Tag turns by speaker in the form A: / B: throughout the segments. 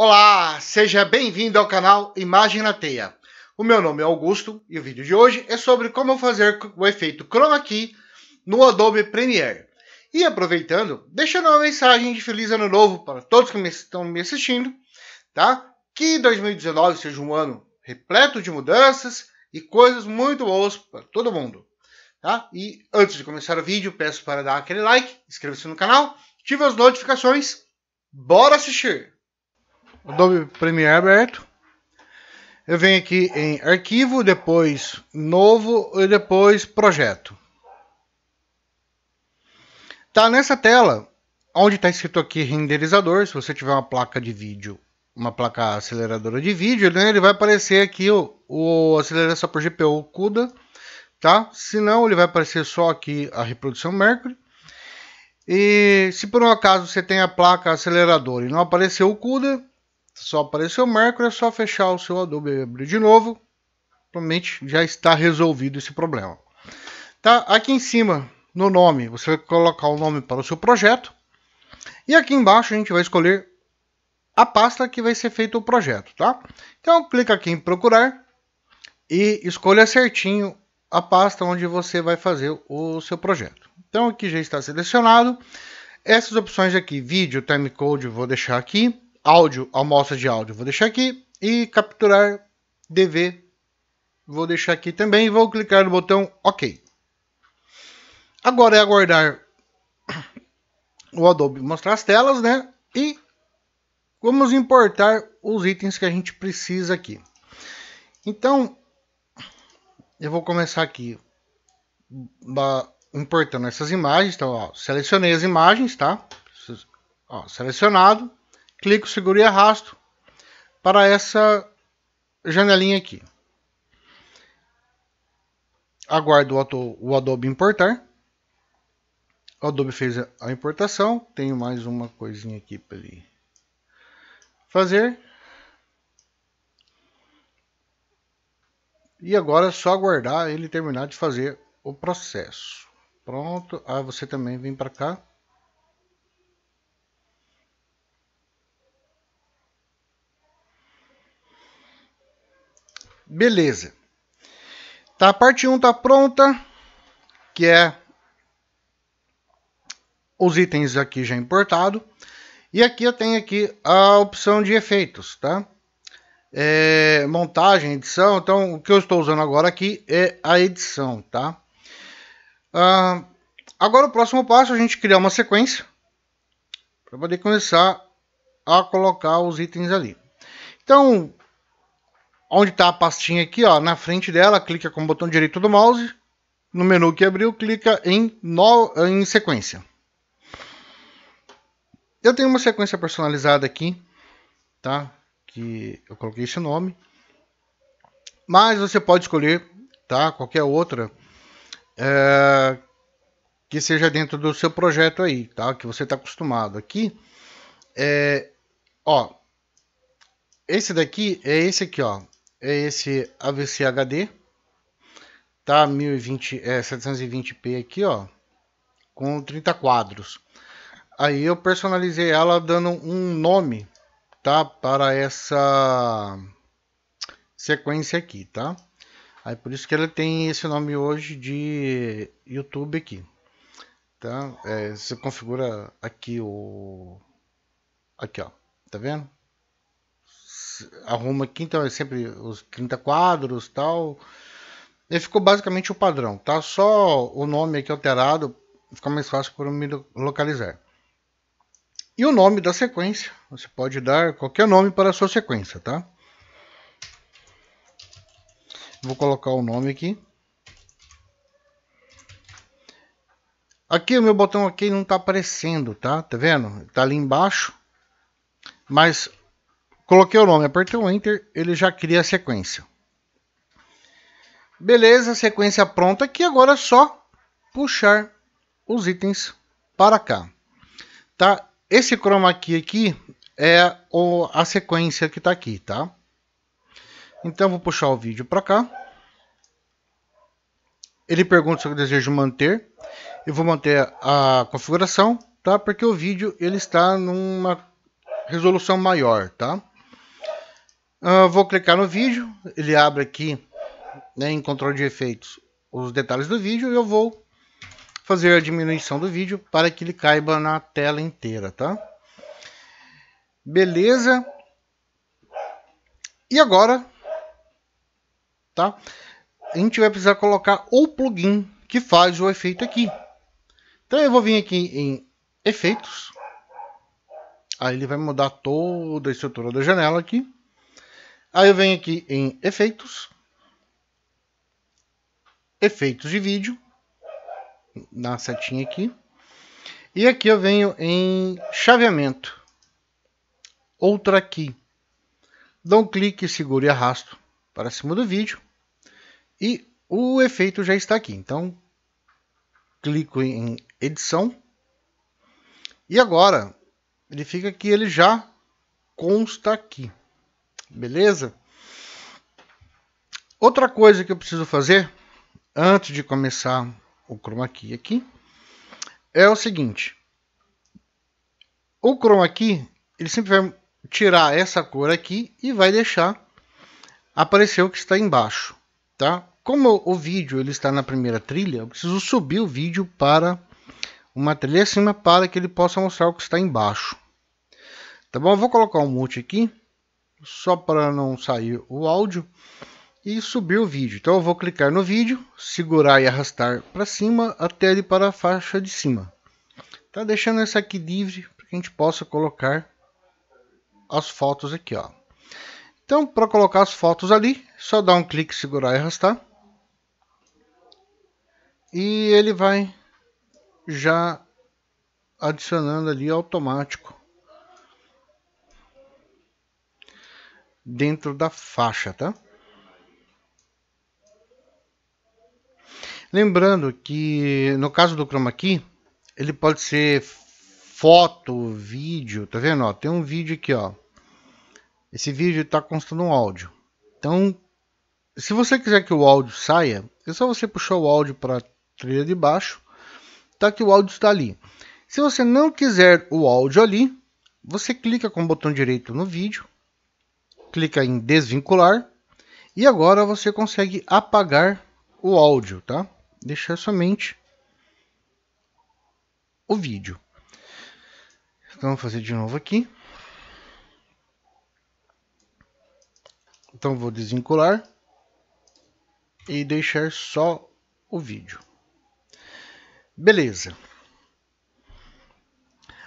A: Olá, seja bem-vindo ao canal Imagem na Teia. O meu nome é Augusto e o vídeo de hoje é sobre como fazer o efeito Chroma Key no Adobe Premiere. E aproveitando, deixando uma mensagem de feliz ano novo para todos que me estão me assistindo, tá? Que 2019 seja um ano repleto de mudanças e coisas muito boas para todo mundo, tá? E antes de começar o vídeo, peço para dar aquele like, inscreva-se no canal, ative as notificações, bora assistir! Adobe Premiere é aberto. Eu venho aqui em arquivo, depois novo e depois projeto. Tá nessa tela, onde está escrito aqui renderizador, se você tiver uma placa de vídeo, uma placa aceleradora de vídeo, né, ele vai aparecer aqui o, o aceleração por GPU CUDA, tá? Se não, ele vai aparecer só aqui a reprodução Mercury. E se por um acaso você tem a placa aceleradora e não apareceu o CUDA, só apareceu o Mercury, é só fechar o seu Adobe e abrir de novo. Provavelmente já está resolvido esse problema. Tá? Aqui em cima, no nome, você vai colocar o nome para o seu projeto. E aqui embaixo a gente vai escolher a pasta que vai ser feito o projeto, tá? Então clica aqui em procurar e escolha certinho a pasta onde você vai fazer o seu projeto. Então aqui já está selecionado. Essas opções aqui, vídeo, timecode, vou deixar aqui áudio, amostra de áudio, vou deixar aqui. E capturar DV, vou deixar aqui também. E vou clicar no botão OK. Agora é aguardar o Adobe mostrar as telas, né? E vamos importar os itens que a gente precisa aqui. Então, eu vou começar aqui importando essas imagens. Então, ó, selecionei as imagens, tá? Ó, selecionado clico, seguro e arrasto para essa janelinha aqui. Aguardo o Adobe importar. O Adobe fez a importação. Tenho mais uma coisinha aqui para ele fazer. E agora é só aguardar ele terminar de fazer o processo. Pronto. Ah, você também vem para cá. Beleza. Tá, a parte 1 tá pronta, que é os itens aqui já importado. E aqui eu tenho aqui a opção de efeitos, tá? É, montagem, edição. Então, o que eu estou usando agora aqui é a edição, tá? Ah, agora o próximo passo é a gente criar uma sequência para poder começar a colocar os itens ali. Então, onde está a pastinha aqui, ó, na frente dela, clica com o botão direito do mouse, no menu que abriu, clica em, no, em sequência. Eu tenho uma sequência personalizada aqui, tá? Que eu coloquei esse nome. Mas você pode escolher, tá? Qualquer outra é, que seja dentro do seu projeto aí, tá? Que você está acostumado. Aqui, é, ó, esse daqui é esse aqui, ó é esse AVC HD, tá? 1020, é, 720p aqui, ó, com 30 quadros. Aí eu personalizei ela dando um nome, tá? Para essa sequência aqui, tá? Aí por isso que ela tem esse nome hoje de YouTube aqui, tá? É, você configura aqui o... Aqui, ó, tá vendo? arruma quinta, sempre os 30 quadros tal. Ele ficou basicamente o padrão, tá? Só o nome aqui alterado fica mais fácil para me localizar. E o nome da sequência, você pode dar qualquer nome para a sua sequência, tá? Vou colocar o nome aqui. Aqui o meu botão aqui não está aparecendo, tá? Tá vendo? está ali embaixo. Mas Coloquei o nome, apertei o Enter, ele já cria a sequência. Beleza, sequência pronta aqui. Agora é só puxar os itens para cá. Tá? Esse chroma aqui aqui é o, a sequência que está aqui, tá? Então vou puxar o vídeo para cá. Ele pergunta se eu desejo manter. Eu vou manter a configuração, tá? Porque o vídeo ele está numa resolução maior, tá? Ah, vou clicar no vídeo, ele abre aqui né, em controle de efeitos os detalhes do vídeo e eu vou fazer a diminuição do vídeo para que ele caiba na tela inteira, tá? Beleza. E agora, tá? A gente vai precisar colocar o plugin que faz o efeito aqui. Então eu vou vir aqui em efeitos. Aí ele vai mudar toda a estrutura da janela aqui. Aí eu venho aqui em efeitos, efeitos de vídeo, na setinha aqui. E aqui eu venho em chaveamento, outra aqui. Dou um clique, seguro e arrasto para cima do vídeo. E o efeito já está aqui. Então, clico em edição. E agora, ele fica aqui, ele já consta aqui. Beleza? Outra coisa que eu preciso fazer antes de começar o chroma key aqui é o seguinte. O chroma key, ele sempre vai tirar essa cor aqui e vai deixar aparecer o que está embaixo, tá? Como o vídeo ele está na primeira trilha, eu preciso subir o vídeo para uma trilha acima para que ele possa mostrar o que está embaixo. Tá bom? Eu vou colocar um mute aqui só para não sair o áudio e subir o vídeo. Então eu vou clicar no vídeo, segurar e arrastar para cima até ele para a faixa de cima. Tá deixando essa aqui livre para que a gente possa colocar as fotos aqui, ó. Então para colocar as fotos ali, só dar um clique, segurar e arrastar. E ele vai já adicionando ali automático dentro da faixa, tá? Lembrando que no caso do chroma key, ele pode ser foto, vídeo, tá vendo? Ó, tem um vídeo aqui, ó. Esse vídeo está constando um áudio. Então, se você quiser que o áudio saia, é só você puxar o áudio para a trilha de baixo, tá que o áudio está ali. Se você não quiser o áudio ali, você clica com o botão direito no vídeo clica em desvincular e agora você consegue apagar o áudio, tá? Deixar somente o vídeo. Então, vou fazer de novo aqui. Então, vou desvincular e deixar só o vídeo. Beleza.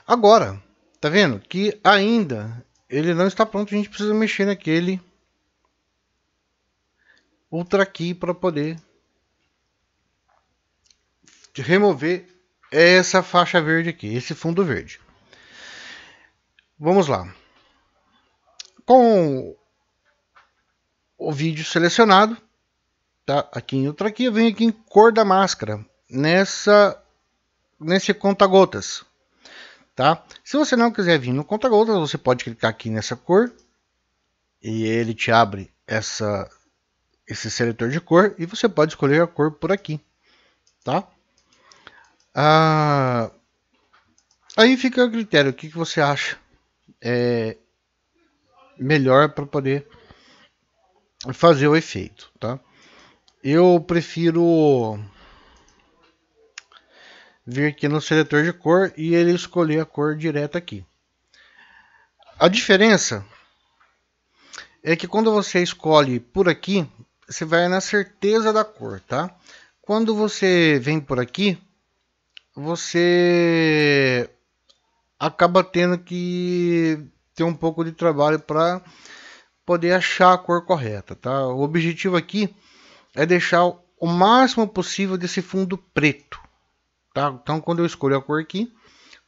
A: Agora, tá vendo que ainda ele não está pronto, a gente precisa mexer naquele Ultra Key para poder remover essa faixa verde aqui, esse fundo verde. Vamos lá. Com o vídeo selecionado, tá? Aqui em Ultra Key, eu venho aqui em cor da máscara, nessa nesse conta-gotas tá? Se você não quiser vir no conta gotas, você pode clicar aqui nessa cor e ele te abre essa esse seletor de cor e você pode escolher a cor por aqui, tá? Ah, aí fica o critério, o que, que você acha é melhor para poder fazer o efeito, tá? Eu prefiro vir aqui no seletor de cor e ele escolher a cor direta aqui. A diferença é que quando você escolhe por aqui, você vai na certeza da cor, tá? Quando você vem por aqui, você acaba tendo que ter um pouco de trabalho para poder achar a cor correta, tá? O objetivo aqui é deixar o máximo possível desse fundo preto. Tá? Então, quando eu escolho a cor aqui,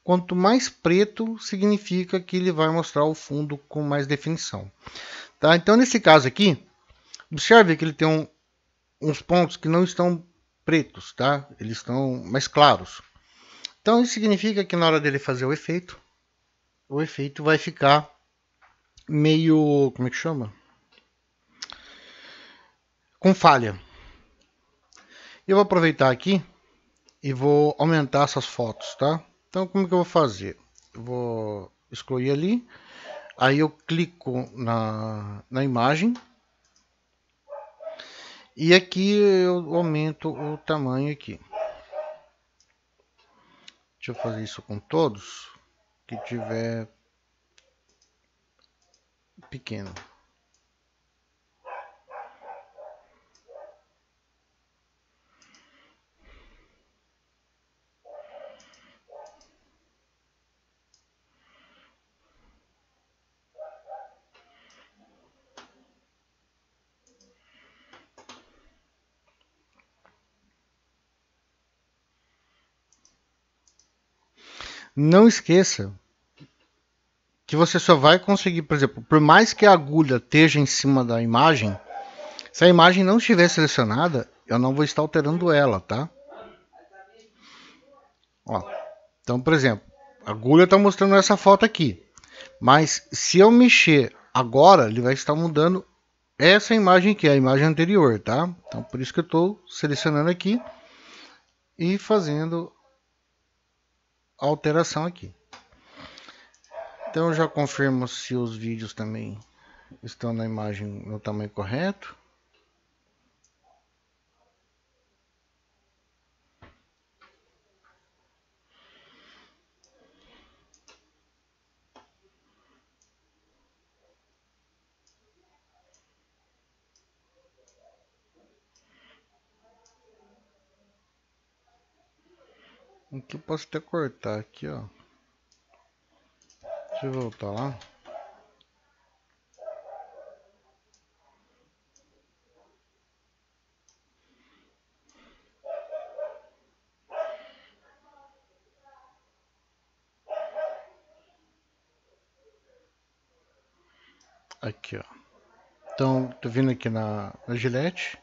A: quanto mais preto, significa que ele vai mostrar o fundo com mais definição. Tá? Então, nesse caso aqui, observe que ele tem um, uns pontos que não estão pretos, tá? Eles estão mais claros. Então, isso significa que na hora dele fazer o efeito, o efeito vai ficar meio, como é que chama? Com falha. Eu vou aproveitar aqui e vou aumentar essas fotos, tá? Então como que eu vou fazer? Eu vou excluir ali, aí eu clico na, na imagem e aqui eu aumento o tamanho aqui. Deixa eu fazer isso com todos que tiver pequeno. Não esqueça que você só vai conseguir, por exemplo, por mais que a agulha esteja em cima da imagem, se a imagem não estiver selecionada, eu não vou estar alterando ela, tá? Ó, então, por exemplo, a agulha está mostrando essa foto aqui. Mas se eu mexer agora, ele vai estar mudando essa imagem aqui, a imagem anterior, tá? Então, por isso que eu estou selecionando aqui e fazendo alteração aqui. Então já confirmo se os vídeos também estão na imagem no tamanho correto. Aqui eu posso até cortar aqui, ó. Deixa eu voltar lá. Aqui, ó. Então, tô vindo aqui na, na gilete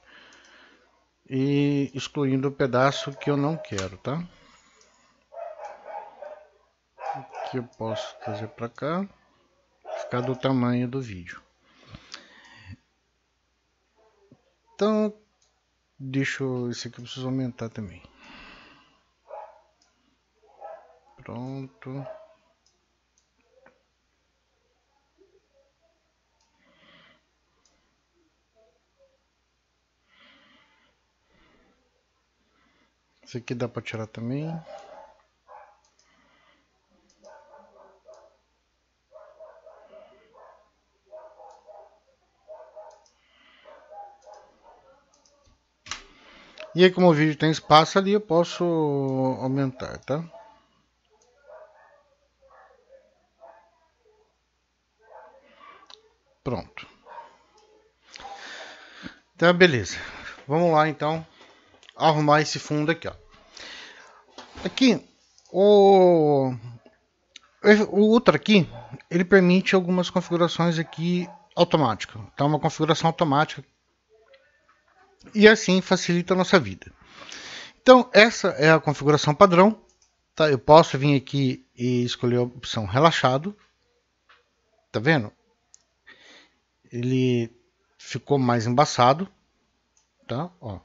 A: e excluindo o pedaço que eu não quero, Tá? que eu posso trazer para cá ficar do tamanho do vídeo então deixa esse aqui eu preciso aumentar também pronto esse aqui dá para tirar também E aí como o vídeo tem espaço ali, eu posso aumentar, tá? Pronto. Tá, beleza. Vamos lá então arrumar esse fundo aqui, ó. Aqui, o, o Ultra aqui, ele permite algumas configurações aqui automáticas. Tá uma configuração automática e assim facilita a nossa vida. Então, essa é a configuração padrão. Tá? Eu posso vir aqui e escolher a opção relaxado. Tá vendo? Ele ficou mais embaçado. Tá? Ó.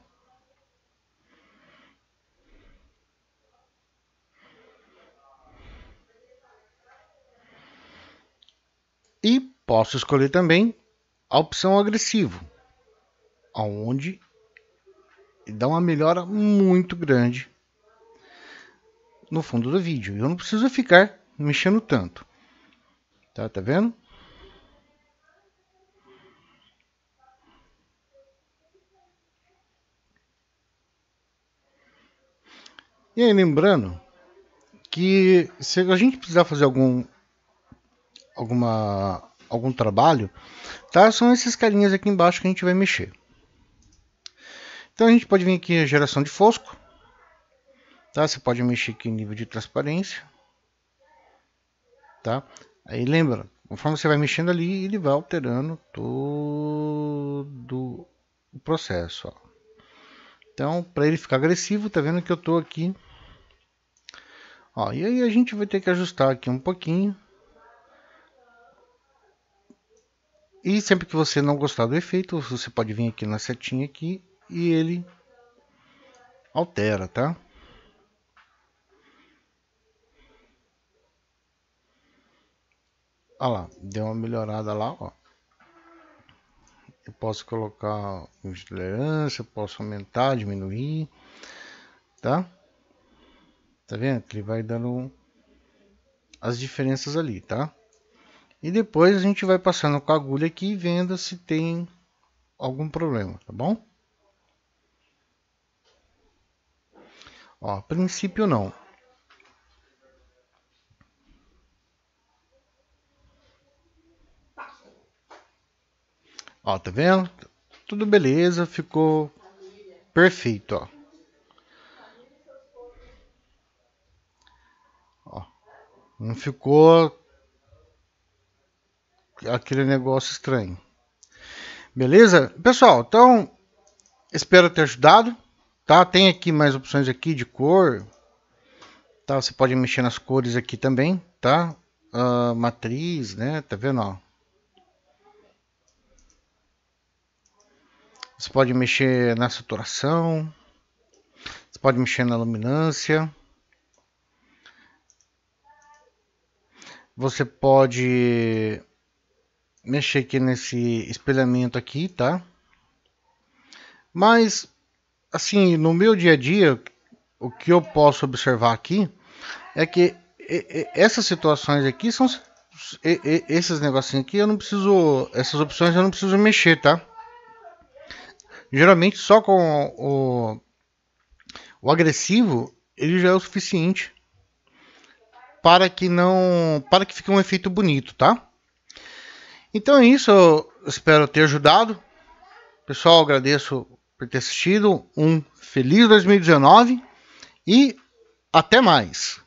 A: E posso escolher também a opção agressivo, aonde e dá uma melhora muito grande no fundo do vídeo. Eu não preciso ficar mexendo tanto. Tá, tá vendo? E aí, lembrando que se a gente precisar fazer algum alguma algum trabalho, tá? São esses carinhas aqui embaixo que a gente vai mexer. Então a gente pode vir aqui em geração de fosco. Tá? Você pode mexer aqui em nível de transparência. Tá? Aí lembra, conforme você vai mexendo ali, ele vai alterando todo o processo. Ó. Então, para ele ficar agressivo, tá vendo que eu tô aqui. Ó, e aí a gente vai ter que ajustar aqui um pouquinho. E sempre que você não gostar do efeito, você pode vir aqui na setinha aqui e ele altera, tá? Olha lá, deu uma melhorada lá, ó. Eu posso colocar intolerância, tolerância, posso aumentar, diminuir, tá? Tá vendo? Ele vai dando as diferenças ali, tá? E depois a gente vai passando com a agulha aqui e vendo se tem algum problema, tá bom? Ó, princípio não. Ó, tá vendo? Tudo beleza, ficou perfeito, ó. ó. Não ficou aquele negócio estranho. Beleza? Pessoal, então espero ter ajudado. Tá, tem aqui mais opções aqui de cor. Tá, você pode mexer nas cores aqui também, tá? Uh, matriz, né? Tá vendo, ó? Você pode mexer na saturação. Você pode mexer na luminância. Você pode mexer aqui nesse espelhamento aqui, tá? Mas assim, no meu dia a dia, o que eu posso observar aqui é que essas situações aqui são esses negocinhos aqui eu não preciso essas opções eu não preciso mexer tá geralmente só com o, o agressivo ele já é o suficiente para que não para que fique um efeito bonito tá então é isso eu espero ter ajudado pessoal agradeço por ter assistido. Um feliz 2019 e até mais.